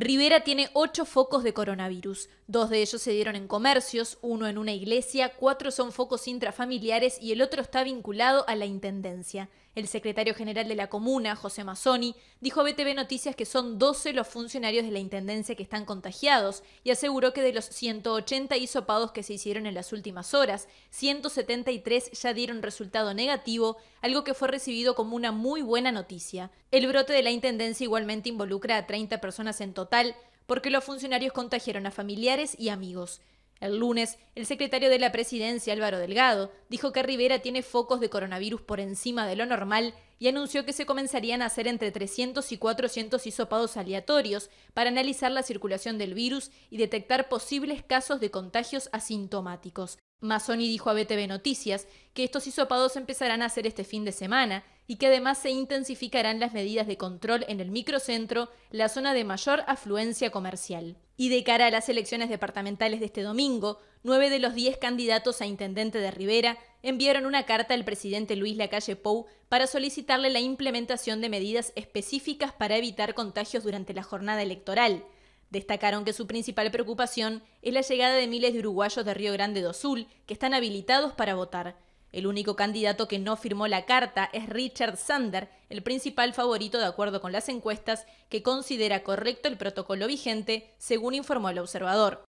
Rivera tiene ocho focos de coronavirus. Dos de ellos se dieron en comercios, uno en una iglesia, cuatro son focos intrafamiliares y el otro está vinculado a la Intendencia. El secretario general de la comuna, José Mazzoni, dijo a BTV Noticias que son 12 los funcionarios de la Intendencia que están contagiados y aseguró que de los 180 hisopados que se hicieron en las últimas horas, 173 ya dieron resultado negativo, algo que fue recibido como una muy buena noticia. El brote de la Intendencia igualmente involucra a 30 personas en total porque los funcionarios contagiaron a familiares y amigos. El lunes, el secretario de la presidencia, Álvaro Delgado, dijo que Rivera tiene focos de coronavirus por encima de lo normal y anunció que se comenzarían a hacer entre 300 y 400 hisopados aleatorios para analizar la circulación del virus y detectar posibles casos de contagios asintomáticos. Mazzoni dijo a BTV Noticias que estos hisopados empezarán a hacer este fin de semana y que además se intensificarán las medidas de control en el microcentro, la zona de mayor afluencia comercial. Y de cara a las elecciones departamentales de este domingo, nueve de los diez candidatos a intendente de Rivera enviaron una carta al presidente Luis Lacalle Pou para solicitarle la implementación de medidas específicas para evitar contagios durante la jornada electoral Destacaron que su principal preocupación es la llegada de miles de uruguayos de Río Grande do Sul que están habilitados para votar. El único candidato que no firmó la carta es Richard Sander, el principal favorito de acuerdo con las encuestas, que considera correcto el protocolo vigente, según informó el observador.